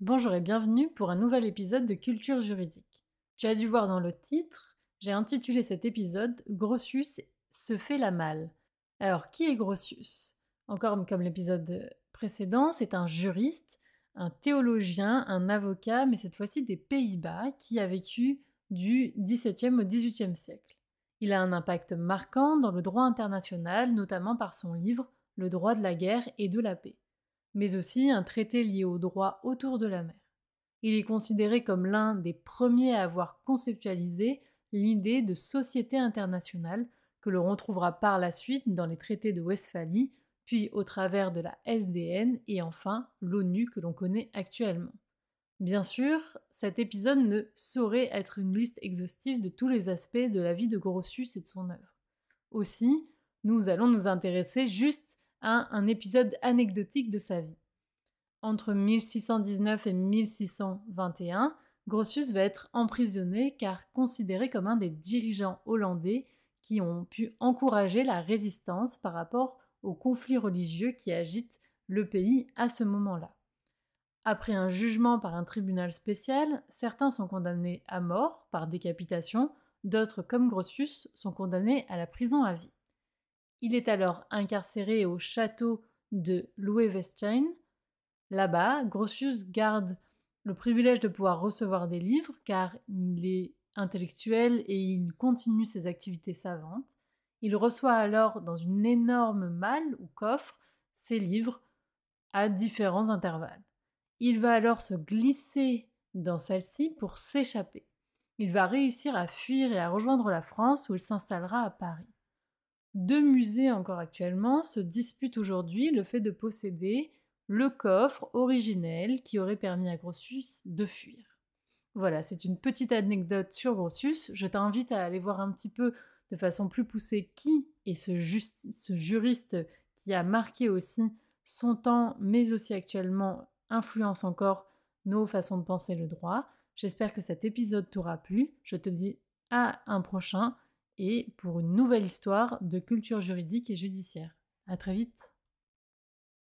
Bonjour et bienvenue pour un nouvel épisode de Culture juridique. Tu as dû voir dans le titre, j'ai intitulé cet épisode Grotius se fait la malle. Alors, qui est Grotius Encore comme l'épisode précédent, c'est un juriste, un théologien, un avocat, mais cette fois-ci des Pays-Bas, qui a vécu du XVIIe au XVIIIe siècle. Il a un impact marquant dans le droit international, notamment par son livre Le droit de la guerre et de la paix mais aussi un traité lié au droit autour de la mer. Il est considéré comme l'un des premiers à avoir conceptualisé l'idée de société internationale que l'on retrouvera par la suite dans les traités de Westphalie, puis au travers de la SDN et enfin l'ONU que l'on connaît actuellement. Bien sûr, cet épisode ne saurait être une liste exhaustive de tous les aspects de la vie de Grotius et de son œuvre. Aussi, nous allons nous intéresser juste à un épisode anecdotique de sa vie. Entre 1619 et 1621, Grotius va être emprisonné car considéré comme un des dirigeants hollandais qui ont pu encourager la résistance par rapport aux conflits religieux qui agitent le pays à ce moment-là. Après un jugement par un tribunal spécial, certains sont condamnés à mort par décapitation, d'autres comme Grotius sont condamnés à la prison à vie. Il est alors incarcéré au château de louis Là-bas, Grotius garde le privilège de pouvoir recevoir des livres car il est intellectuel et il continue ses activités savantes. Il reçoit alors dans une énorme malle ou coffre ses livres à différents intervalles. Il va alors se glisser dans celle-ci pour s'échapper. Il va réussir à fuir et à rejoindre la France où il s'installera à Paris. Deux musées encore actuellement se disputent aujourd'hui le fait de posséder le coffre originel qui aurait permis à Grotius de fuir. Voilà, c'est une petite anecdote sur Grotius. Je t'invite à aller voir un petit peu de façon plus poussée qui est ce, ce juriste qui a marqué aussi son temps, mais aussi actuellement influence encore nos façons de penser le droit. J'espère que cet épisode t'aura plu. Je te dis à un prochain et pour une nouvelle histoire de culture juridique et judiciaire. À très vite!